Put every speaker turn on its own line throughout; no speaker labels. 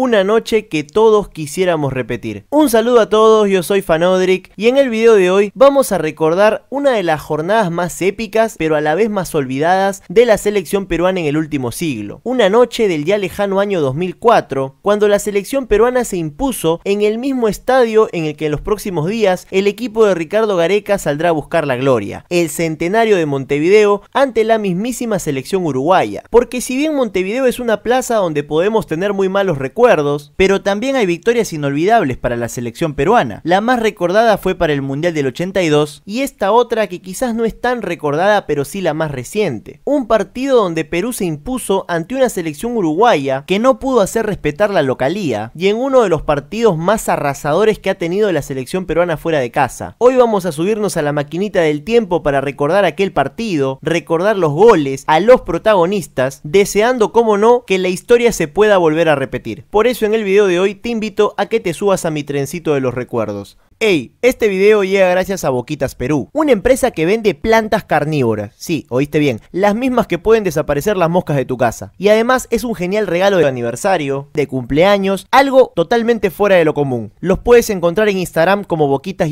una noche que todos quisiéramos repetir. Un saludo a todos, yo soy Fanodric y en el video de hoy vamos a recordar una de las jornadas más épicas pero a la vez más olvidadas de la selección peruana en el último siglo. Una noche del ya lejano año 2004 cuando la selección peruana se impuso en el mismo estadio en el que en los próximos días el equipo de Ricardo Gareca saldrá a buscar la gloria, el centenario de Montevideo ante la mismísima selección uruguaya. Porque si bien Montevideo es una plaza donde podemos tener muy malos recuerdos, pero también hay victorias inolvidables para la selección peruana. La más recordada fue para el Mundial del 82 y esta otra que quizás no es tan recordada pero sí la más reciente. Un partido donde Perú se impuso ante una selección uruguaya que no pudo hacer respetar la localía y en uno de los partidos más arrasadores que ha tenido la selección peruana fuera de casa. Hoy vamos a subirnos a la maquinita del tiempo para recordar aquel partido, recordar los goles, a los protagonistas, deseando como no que la historia se pueda volver a repetir. Por eso en el video de hoy te invito a que te subas a mi trencito de los recuerdos. Hey, este video llega gracias a Boquitas Perú, una empresa que vende plantas carnívoras. Sí, oíste bien, las mismas que pueden desaparecer las moscas de tu casa. Y además es un genial regalo de aniversario, de cumpleaños, algo totalmente fuera de lo común. Los puedes encontrar en Instagram como boquitas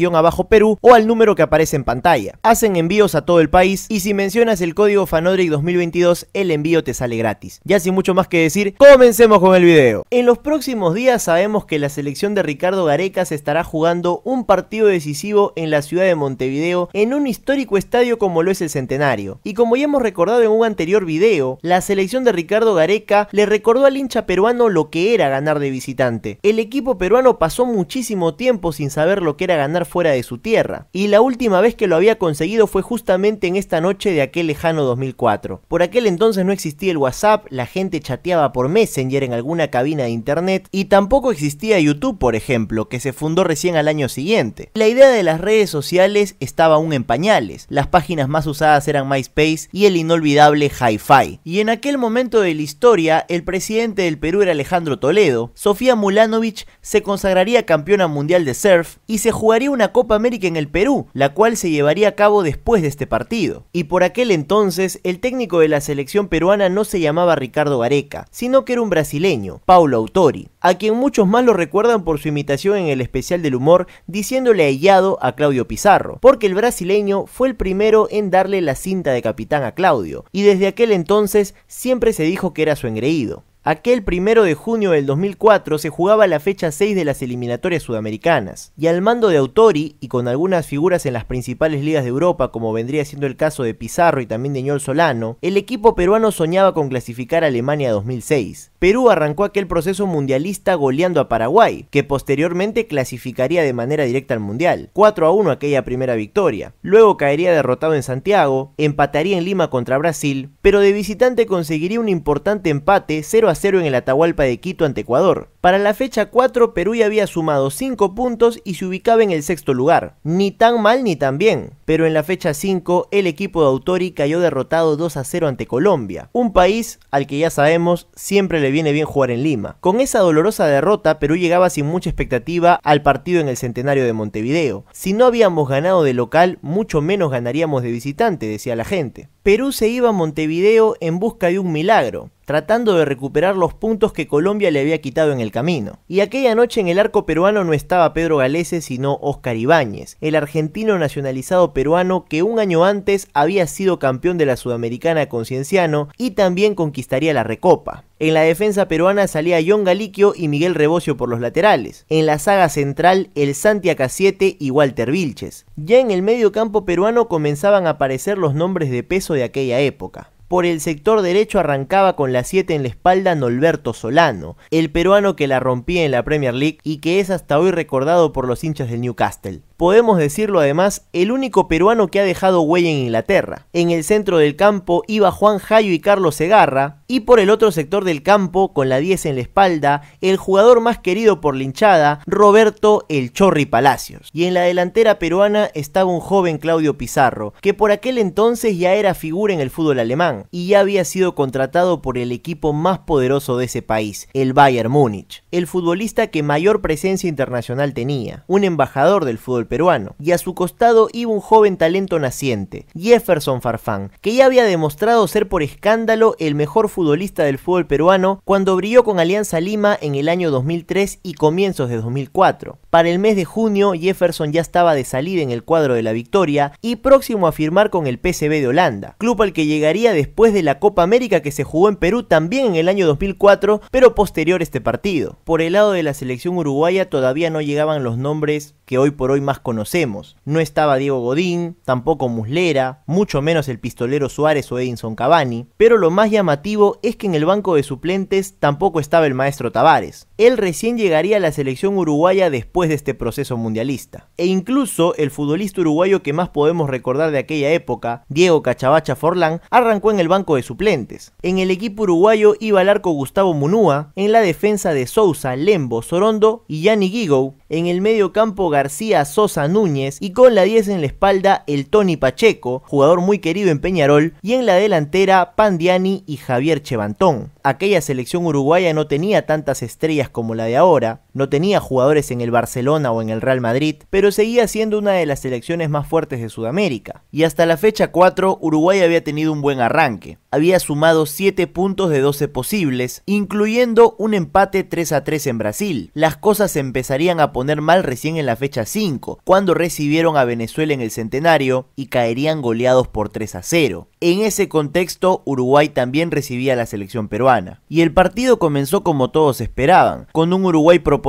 Perú o al número que aparece en pantalla. Hacen envíos a todo el país y si mencionas el código Fanodric 2022, el envío te sale gratis. Ya sin mucho más que decir, comencemos con el video. En los próximos días sabemos que la selección de Ricardo Gareca se estará jugando un un partido decisivo en la ciudad de Montevideo en un histórico estadio como lo es el Centenario. Y como ya hemos recordado en un anterior video, la selección de Ricardo Gareca le recordó al hincha peruano lo que era ganar de visitante. El equipo peruano pasó muchísimo tiempo sin saber lo que era ganar fuera de su tierra, y la última vez que lo había conseguido fue justamente en esta noche de aquel lejano 2004. Por aquel entonces no existía el WhatsApp, la gente chateaba por Messenger en alguna cabina de internet, y tampoco existía YouTube, por ejemplo, que se fundó recién al año siguiente la idea de las redes sociales estaba aún en pañales, las páginas más usadas eran MySpace y el inolvidable Hi-Fi. Y en aquel momento de la historia, el presidente del Perú era Alejandro Toledo, Sofía Mulanovich se consagraría campeona mundial de surf y se jugaría una Copa América en el Perú, la cual se llevaría a cabo después de este partido. Y por aquel entonces, el técnico de la selección peruana no se llamaba Ricardo Gareca, sino que era un brasileño, Paulo Autori a quien muchos más lo recuerdan por su imitación en el especial del humor, diciéndole hallado a Claudio Pizarro, porque el brasileño fue el primero en darle la cinta de capitán a Claudio, y desde aquel entonces siempre se dijo que era su engreído. Aquel primero de junio del 2004 se jugaba la fecha 6 de las eliminatorias sudamericanas, y al mando de Autori y con algunas figuras en las principales ligas de Europa, como vendría siendo el caso de Pizarro y también de Ñol Solano, el equipo peruano soñaba con clasificar a Alemania 2006. Perú arrancó aquel proceso mundialista goleando a Paraguay, que posteriormente clasificaría de manera directa al Mundial, 4 a 1 aquella primera victoria. Luego caería derrotado en Santiago, empataría en Lima contra Brasil, pero de visitante conseguiría un importante empate 0 a 0 en el Atahualpa de Quito ante Ecuador. Para la fecha 4, Perú ya había sumado 5 puntos y se ubicaba en el sexto lugar. Ni tan mal ni tan bien, pero en la fecha 5 el equipo de Autori cayó derrotado 2 a 0 ante Colombia, un país al que ya sabemos siempre le viene bien jugar en Lima. Con esa dolorosa derrota, Perú llegaba sin mucha expectativa al partido en el centenario de Montevideo. Si no habíamos ganado de local, mucho menos ganaríamos de visitante, decía la gente. Perú se iba a Montevideo en busca de un milagro, tratando de recuperar los puntos que Colombia le había quitado en el camino. Y aquella noche en el arco peruano no estaba Pedro Galese sino Óscar Ibáñez, el argentino nacionalizado peruano que un año antes había sido campeón de la Sudamericana con Cienciano y también conquistaría la Recopa. En la defensa peruana salía John Galiquio y Miguel Rebocio por los laterales. En la saga central, el Santi Acasiete y Walter Vilches. Ya en el medio campo peruano comenzaban a aparecer los nombres de peso de aquella época. Por el sector derecho arrancaba con la 7 en la espalda Nolberto Solano, el peruano que la rompía en la Premier League y que es hasta hoy recordado por los hinchas del Newcastle podemos decirlo además, el único peruano que ha dejado huella en Inglaterra. En el centro del campo iba Juan Jayo y Carlos Segarra, y por el otro sector del campo, con la 10 en la espalda, el jugador más querido por linchada, Roberto El Chorri Palacios. Y en la delantera peruana estaba un joven Claudio Pizarro, que por aquel entonces ya era figura en el fútbol alemán, y ya había sido contratado por el equipo más poderoso de ese país, el Bayern Múnich, el futbolista que mayor presencia internacional tenía, un embajador del fútbol peruano, y a su costado iba un joven talento naciente, Jefferson Farfán, que ya había demostrado ser por escándalo el mejor futbolista del fútbol peruano cuando brilló con Alianza Lima en el año 2003 y comienzos de 2004. Para el mes de junio, Jefferson ya estaba de salida en el cuadro de la victoria y próximo a firmar con el PSV de Holanda, club al que llegaría después de la Copa América que se jugó en Perú también en el año 2004, pero posterior a este partido. Por el lado de la selección uruguaya todavía no llegaban los nombres que hoy por hoy más conocemos. No estaba Diego Godín, tampoco Muslera, mucho menos el pistolero Suárez o Edinson Cavani, pero lo más llamativo es que en el banco de suplentes tampoco estaba el maestro Tavares. Él recién llegaría a la selección uruguaya después de este proceso mundialista. E incluso el futbolista uruguayo que más podemos recordar de aquella época, Diego Cachavacha Forlán, arrancó en el banco de suplentes. En el equipo uruguayo iba el arco Gustavo Munúa, en la defensa de Sousa, Lembo, Sorondo y Yanni Gigou, en el medio campo García Sosa Núñez y con la 10 en la espalda el Tony Pacheco, jugador muy querido en Peñarol, y en la delantera Pandiani y Javier Chevantón. Aquella selección uruguaya no tenía tantas estrellas como la de ahora, no tenía jugadores en el Barcelona o en el Real Madrid, pero seguía siendo una de las selecciones más fuertes de Sudamérica. Y hasta la fecha 4, Uruguay había tenido un buen arranque. Había sumado 7 puntos de 12 posibles, incluyendo un empate 3 a 3 en Brasil. Las cosas empezarían a poner mal recién en la fecha 5, cuando recibieron a Venezuela en el centenario y caerían goleados por 3 a 0. En ese contexto, Uruguay también recibía a la selección peruana. Y el partido comenzó como todos esperaban, con un Uruguay propuesto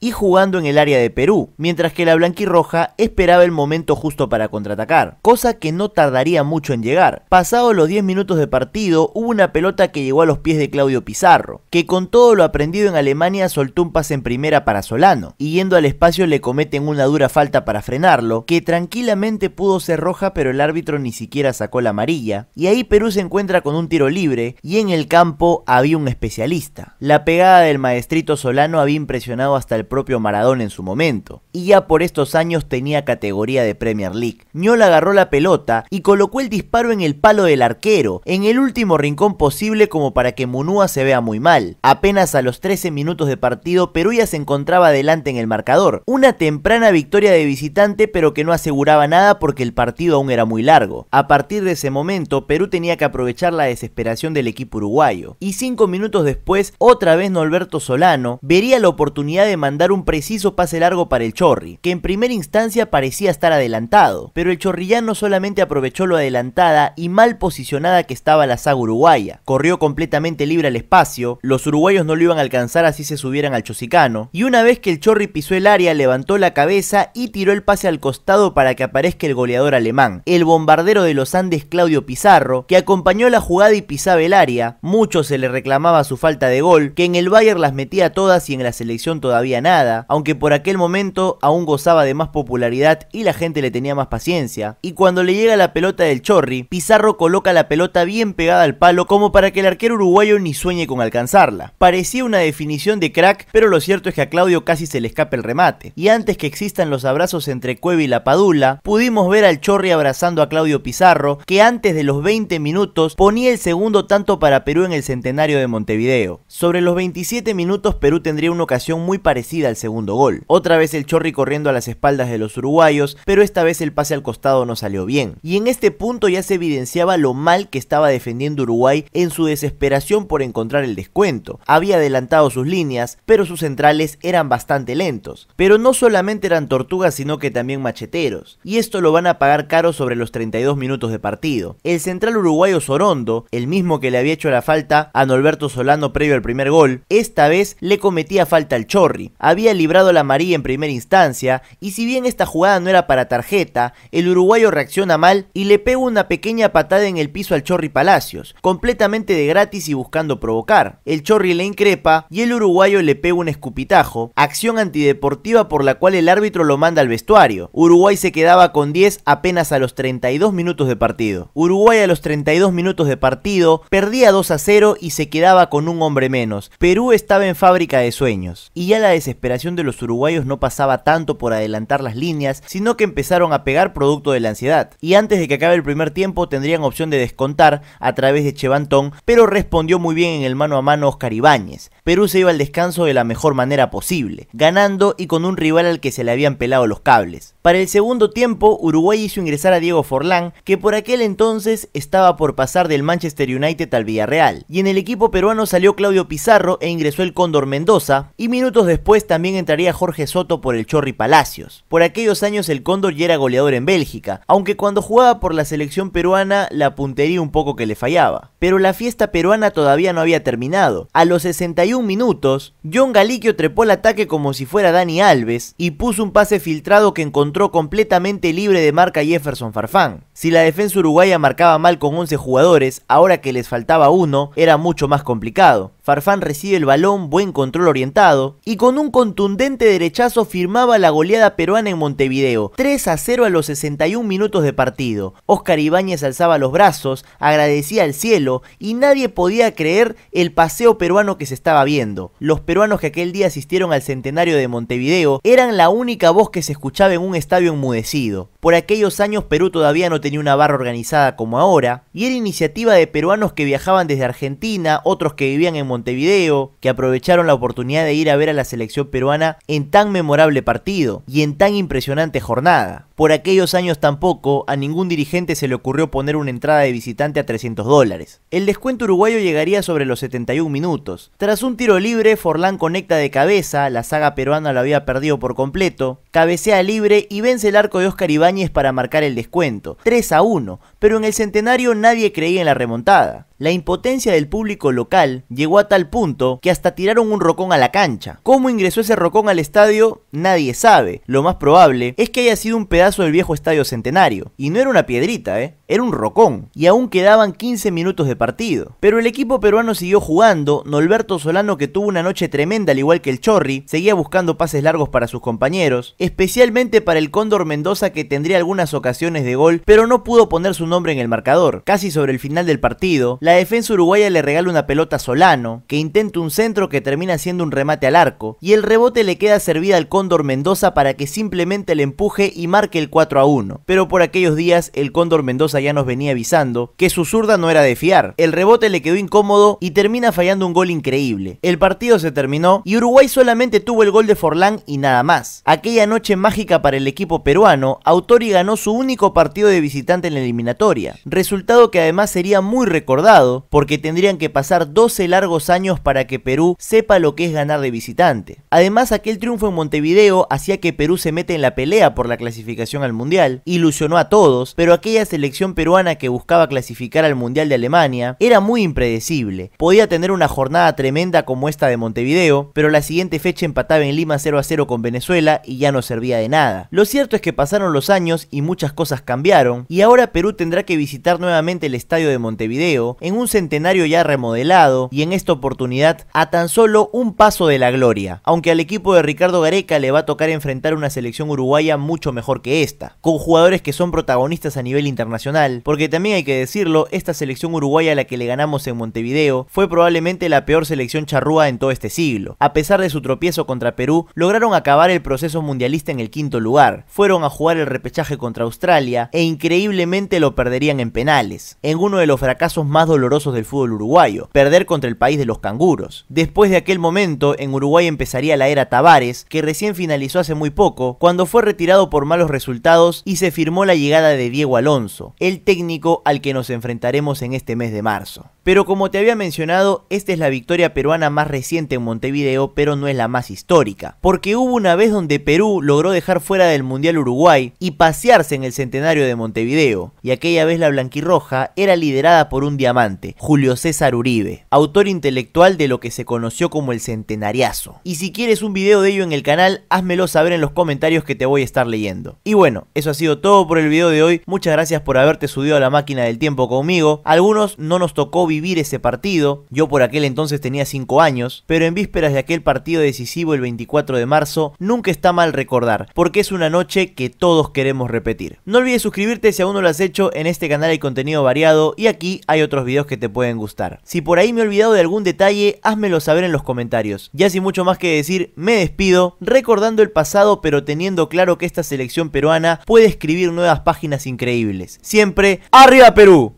y jugando en el área de Perú, mientras que la blanquirroja esperaba el momento justo para contraatacar, cosa que no tardaría mucho en llegar. Pasados los 10 minutos de partido, hubo una pelota que llegó a los pies de Claudio Pizarro, que con todo lo aprendido en Alemania soltó un pase en primera para Solano, y yendo al espacio le cometen una dura falta para frenarlo, que tranquilamente pudo ser roja pero el árbitro ni siquiera sacó la amarilla, y ahí Perú se encuentra con un tiro libre, y en el campo había un especialista. La pegada del maestrito Solano había impresionado hasta el propio maradón en su momento, y ya por estos años tenía categoría de Premier League. Ñol agarró la pelota y colocó el disparo en el palo del arquero, en el último rincón posible como para que Munúa se vea muy mal. Apenas a los 13 minutos de partido, Perú ya se encontraba adelante en el marcador. Una temprana victoria de visitante, pero que no aseguraba nada porque el partido aún era muy largo. A partir de ese momento, Perú tenía que aprovechar la desesperación del equipo uruguayo. Y cinco minutos después, otra vez Norberto Solano vería la oportunidad de mandar un preciso pase largo para el Chorri, que en primera instancia parecía estar adelantado, pero el Chorrillano solamente aprovechó lo adelantada y mal posicionada que estaba la saga uruguaya. Corrió completamente libre al espacio, los uruguayos no lo iban a alcanzar así se subieran al Chosicano, y una vez que el Chorri pisó el área levantó la cabeza y tiró el pase al costado para que aparezca el goleador alemán, el bombardero de los Andes Claudio Pizarro, que acompañó la jugada y pisaba el área, mucho se le reclamaba su falta de gol, que en el Bayern las metía todas y en la selección todavía nada, aunque por aquel momento aún gozaba de más popularidad y la gente le tenía más paciencia. Y cuando le llega la pelota del Chorri, Pizarro coloca la pelota bien pegada al palo como para que el arquero uruguayo ni sueñe con alcanzarla. Parecía una definición de crack, pero lo cierto es que a Claudio casi se le escapa el remate. Y antes que existan los abrazos entre Cueva y la Padula, pudimos ver al Chorri abrazando a Claudio Pizarro, que antes de los 20 minutos ponía el segundo tanto para Perú en el centenario de Montevideo. Sobre los 27 minutos Perú tendría una ocasión muy parecida al segundo gol. Otra vez el Chorri corriendo a las espaldas de los uruguayos, pero esta vez el pase al costado no salió bien. Y en este punto ya se evidenciaba lo mal que estaba defendiendo Uruguay en su desesperación por encontrar el descuento. Había adelantado sus líneas, pero sus centrales eran bastante lentos. Pero no solamente eran tortugas, sino que también macheteros. Y esto lo van a pagar caro sobre los 32 minutos de partido. El central uruguayo Sorondo, el mismo que le había hecho la falta a Norberto Solano previo al primer gol, esta vez le cometía falta al Chorri. Había librado la María en primera instancia y si bien esta jugada no era para tarjeta, el uruguayo reacciona mal y le pega una pequeña patada en el piso al Chorri Palacios, completamente de gratis y buscando provocar. El Chorri le increpa y el uruguayo le pega un escupitajo, acción antideportiva por la cual el árbitro lo manda al vestuario. Uruguay se quedaba con 10 apenas a los 32 minutos de partido. Uruguay a los 32 minutos de partido perdía 2 a 0 y se quedaba con un hombre menos. Perú estaba en fábrica de sueños y ya la desesperación de los uruguayos no pasaba tanto por adelantar las líneas, sino que empezaron a pegar producto de la ansiedad. Y antes de que acabe el primer tiempo tendrían opción de descontar a través de Chevantón, pero respondió muy bien en el mano a mano Oscar Ibáñez. Perú se iba al descanso de la mejor manera posible, ganando y con un rival al que se le habían pelado los cables. Para el segundo tiempo, Uruguay hizo ingresar a Diego Forlán, que por aquel entonces estaba por pasar del Manchester United al Villarreal. Y en el equipo peruano salió Claudio Pizarro e ingresó el Cóndor Mendoza, y Minutos después también entraría Jorge Soto por el Chorri Palacios. Por aquellos años el Cóndor ya era goleador en Bélgica, aunque cuando jugaba por la selección peruana la puntería un poco que le fallaba. Pero la fiesta peruana todavía no había terminado. A los 61 minutos, John Galiquio trepó el ataque como si fuera Dani Alves y puso un pase filtrado que encontró completamente libre de marca Jefferson Farfán. Si la defensa uruguaya marcaba mal con 11 jugadores, ahora que les faltaba uno, era mucho más complicado. Farfán recibe el balón, buen control orientado, y con un contundente derechazo firmaba la goleada peruana en Montevideo, 3 a 0 a los 61 minutos de partido. Oscar Ibáñez alzaba los brazos, agradecía al cielo, y nadie podía creer el paseo peruano que se estaba viendo. Los peruanos que aquel día asistieron al centenario de Montevideo eran la única voz que se escuchaba en un estadio enmudecido. Por aquellos años Perú todavía no tenía una barra organizada como ahora, y era iniciativa de peruanos que viajaban desde Argentina, otros que vivían en Montevideo, que aprovecharon la oportunidad de ir a ver a la selección peruana en tan memorable partido y en tan impresionante jornada. Por aquellos años tampoco a ningún dirigente se le ocurrió poner una entrada de visitante a 300 dólares. El descuento uruguayo llegaría sobre los 71 minutos. Tras un tiro libre, Forlán conecta de cabeza, la saga peruana lo había perdido por completo, cabecea libre y vence el arco de Oscar Ibáñez para marcar el descuento. 3 a 1, pero en el centenario nadie creía en la remontada. La impotencia del público local llegó a tal punto que hasta tiraron un rocón a la cancha. ¿Cómo ingresó ese rocón al estadio? Nadie sabe. Lo más probable es que haya sido un pedazo del viejo estadio centenario. Y no era una piedrita, ¿eh? Era un rocón. Y aún quedaban 15 minutos de partido. Pero el equipo peruano siguió jugando. Norberto Solano, que tuvo una noche tremenda al igual que el Chorri, seguía buscando pases largos para sus compañeros. Especialmente para el Cóndor Mendoza, que tendría algunas ocasiones de gol, pero no pudo poner su nombre en el marcador. Casi sobre el final del partido, la defensa uruguaya le regala una pelota a Solano, que intenta un centro que termina siendo un remate al arco, y el rebote le queda servida al Cóndor Mendoza para que simplemente le empuje y marque el 4 a 1. Pero por aquellos días el Cóndor Mendoza ya nos venía avisando que su zurda no era de fiar. El rebote le quedó incómodo y termina fallando un gol increíble. El partido se terminó y Uruguay solamente tuvo el gol de Forlán y nada más. Aquella noche mágica para el equipo peruano, Autori ganó su único partido de visitante en la eliminatoria, resultado que además sería muy recordado porque tendrían que pasar 12 largos años para que Perú sepa lo que es ganar de visitante. Además, aquel triunfo en Montevideo hacía que Perú se mete en la pelea por la clasificación al Mundial, ilusionó a todos, pero aquella selección peruana que buscaba clasificar al Mundial de Alemania era muy impredecible. Podía tener una jornada tremenda como esta de Montevideo, pero la siguiente fecha empataba en Lima 0 a 0 con Venezuela y ya no servía de nada. Lo cierto es que pasaron los años y muchas cosas cambiaron, y ahora Perú tendrá que visitar nuevamente el estadio de Montevideo, en un centenario ya remodelado y en esta oportunidad a tan solo un paso de la gloria, aunque al equipo de Ricardo Gareca le va a tocar enfrentar una selección uruguaya mucho mejor que esta, con jugadores que son protagonistas a nivel internacional, porque también hay que decirlo, esta selección uruguaya a la que le ganamos en Montevideo fue probablemente la peor selección charrúa en todo este siglo. A pesar de su tropiezo contra Perú, lograron acabar el proceso mundialista en el quinto lugar, fueron a jugar el repechaje contra Australia e increíblemente lo perderían en penales, en uno de los fracasos más dolorosos del fútbol uruguayo, perder contra el país de los canguros. Después de aquel momento, en Uruguay empezaría la era Tavares, que recién finalizó hace muy poco, cuando fue retirado por malos resultados y se firmó la llegada de Diego Alonso, el técnico al que nos enfrentaremos en este mes de marzo. Pero como te había mencionado, esta es la victoria peruana más reciente en Montevideo, pero no es la más histórica. Porque hubo una vez donde Perú logró dejar fuera del Mundial Uruguay y pasearse en el centenario de Montevideo. Y aquella vez la blanquirroja era liderada por un diamante, Julio César Uribe, autor intelectual de lo que se conoció como el centenariazo. Y si quieres un video de ello en el canal, házmelo saber en los comentarios que te voy a estar leyendo. Y bueno, eso ha sido todo por el video de hoy. Muchas gracias por haberte subido a la máquina del tiempo conmigo. Algunos no nos tocó vivir ese partido, yo por aquel entonces tenía 5 años, pero en vísperas de aquel partido decisivo el 24 de marzo, nunca está mal recordar, porque es una noche que todos queremos repetir. No olvides suscribirte si aún no lo has hecho, en este canal hay contenido variado y aquí hay otros videos que te pueden gustar. Si por ahí me he olvidado de algún detalle, házmelo saber en los comentarios. Ya así mucho más que decir, me despido, recordando el pasado pero teniendo claro que esta selección peruana puede escribir nuevas páginas increíbles. Siempre, ¡Arriba Perú!